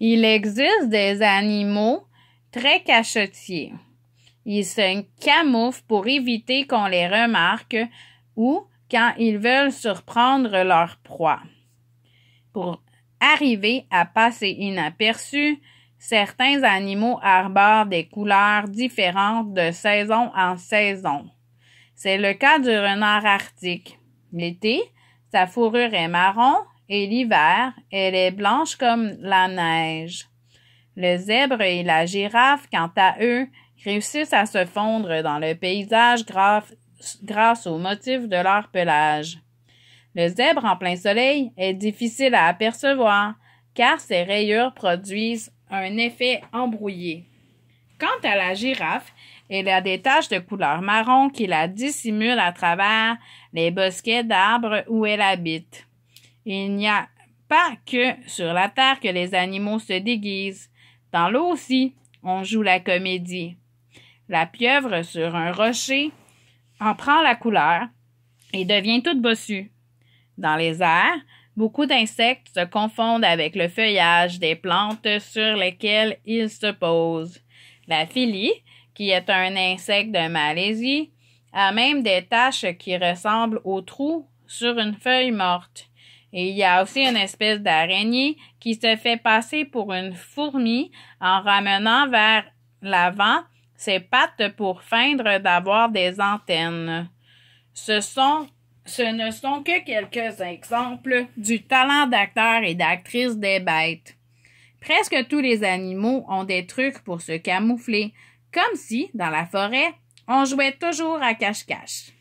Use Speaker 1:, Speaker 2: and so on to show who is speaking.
Speaker 1: Il existe des animaux très cachetiers. Ils se camouflent pour éviter qu'on les remarque ou quand ils veulent surprendre leur proie. Pour arriver à passer inaperçu, certains animaux arborent des couleurs différentes de saison en saison. C'est le cas du renard arctique. L'été, sa fourrure est marron, et l'hiver, elle est blanche comme la neige. Le zèbre et la girafe, quant à eux, réussissent à se fondre dans le paysage grâce au motif de leur pelage. Le zèbre en plein soleil est difficile à apercevoir car ses rayures produisent un effet embrouillé. Quant à la girafe, elle a des taches de couleur marron qui la dissimulent à travers les bosquets d'arbres où elle habite. Il n'y a pas que sur la terre que les animaux se déguisent. Dans l'eau aussi, on joue la comédie. La pieuvre sur un rocher en prend la couleur et devient toute bossue. Dans les airs, beaucoup d'insectes se confondent avec le feuillage des plantes sur lesquelles ils se posent. La filie, qui est un insecte de Malaisie, a même des taches qui ressemblent aux trous sur une feuille morte. Et il y a aussi une espèce d'araignée qui se fait passer pour une fourmi en ramenant vers l'avant ses pattes pour feindre d'avoir des antennes. Ce sont ce ne sont que quelques exemples du talent d'acteur et d'actrice des bêtes. Presque tous les animaux ont des trucs pour se camoufler, comme si, dans la forêt, on jouait toujours à cache-cache.